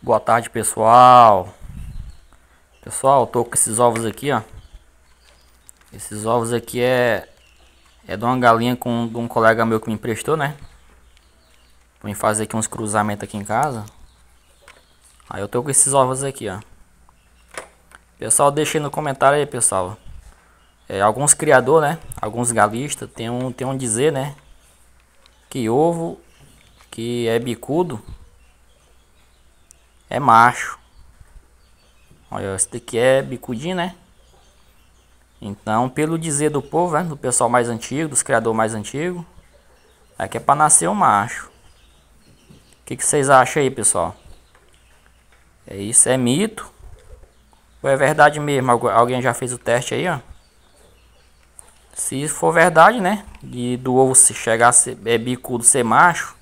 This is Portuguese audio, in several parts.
Boa tarde, pessoal. Pessoal, tô com esses ovos aqui, ó. Esses ovos aqui é é de uma galinha com de um colega meu que me emprestou, né? Vou fazer aqui uns cruzamentos aqui em casa. Aí eu tô com esses ovos aqui, ó. Pessoal, deixa aí no comentário aí, pessoal. É, alguns criador, né? Alguns galistas tem um tem um dizer, né? Que ovo que é bicudo é macho. Olha, esse daqui é bicudinho, né? Então, pelo dizer do povo, né, do pessoal mais antigo, dos criadores mais antigos, aqui é, é para nascer um macho. O que, que vocês acham aí, pessoal? É isso, é mito? Ou é verdade mesmo? Alguém já fez o teste aí, ó? Se for verdade, né? E do ovo se chegar a ser, é bicudo ser macho,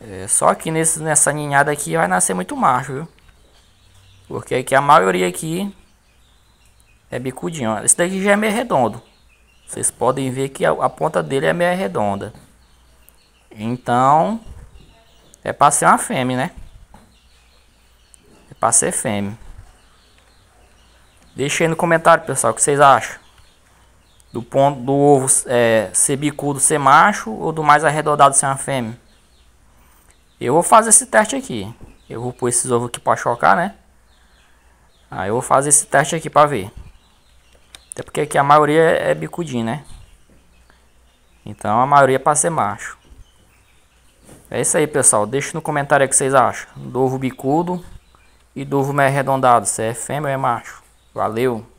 é, só que nesse, nessa ninhada aqui vai nascer muito macho, viu? Porque aqui a maioria aqui é bicudinho. Esse daqui já é meio redondo. Vocês podem ver que a, a ponta dele é meio redonda. Então, é para ser uma fêmea, né? É para ser fêmea. Deixa aí no comentário, pessoal, o que vocês acham. Do ponto do ovo é, ser bicudo ser macho ou do mais arredondado ser uma fêmea? Eu vou fazer esse teste aqui. Eu vou pôr esses ovos aqui para chocar, né? Aí eu vou fazer esse teste aqui para ver. Até porque aqui a maioria é, é bicudinho, né? Então a maioria é para ser macho. É isso aí, pessoal. Deixa no comentário o que vocês acham. Do ovo bicudo e do ovo meio arredondado. Se é fêmea ou é macho. Valeu!